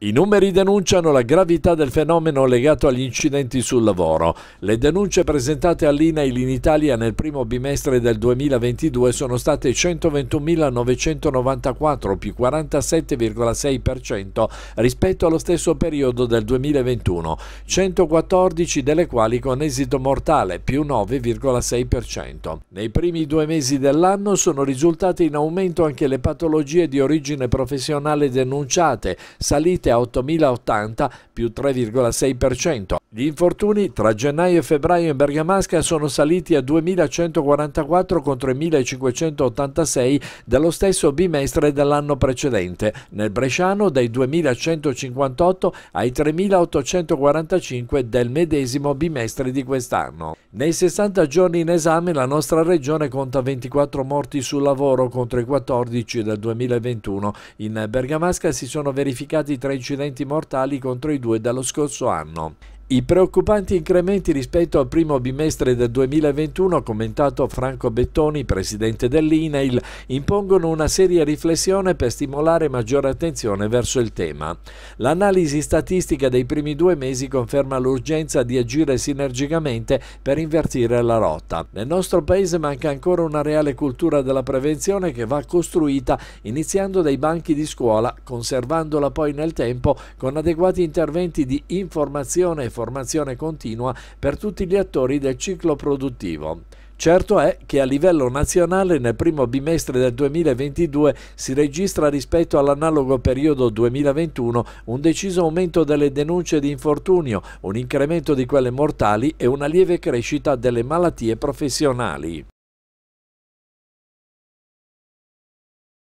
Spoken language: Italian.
I numeri denunciano la gravità del fenomeno legato agli incidenti sul lavoro. Le denunce presentate all'INAIL in Italia nel primo bimestre del 2022 sono state 121.994 più 47,6% rispetto allo stesso periodo del 2021, 114 delle quali con esito mortale più 9,6%. Nei primi due mesi dell'anno sono risultate in aumento anche le patologie di origine professionale denunciate, salite a 8.080 più 3,6%. Gli infortuni tra gennaio e febbraio in Bergamasca sono saliti a 2.144 contro i 1.586 dello stesso bimestre dell'anno precedente, nel Bresciano dai 2.158 ai 3.845 del medesimo bimestre di quest'anno. Nei 60 giorni in esame la nostra regione conta 24 morti sul lavoro contro i 14 del 2021. In Bergamasca si sono verificati tre incidenti mortali contro i due dello scorso anno. I preoccupanti incrementi rispetto al primo bimestre del 2021, commentato Franco Bettoni, presidente dell'INAIL, impongono una seria riflessione per stimolare maggiore attenzione verso il tema. L'analisi statistica dei primi due mesi conferma l'urgenza di agire sinergicamente per invertire la rotta. Nel nostro paese manca ancora una reale cultura della prevenzione che va costruita iniziando dai banchi di scuola, conservandola poi nel tempo con adeguati interventi di informazione e formazione continua per tutti gli attori del ciclo produttivo. Certo è che a livello nazionale nel primo bimestre del 2022 si registra rispetto all'analogo periodo 2021 un deciso aumento delle denunce di infortunio, un incremento di quelle mortali e una lieve crescita delle malattie professionali.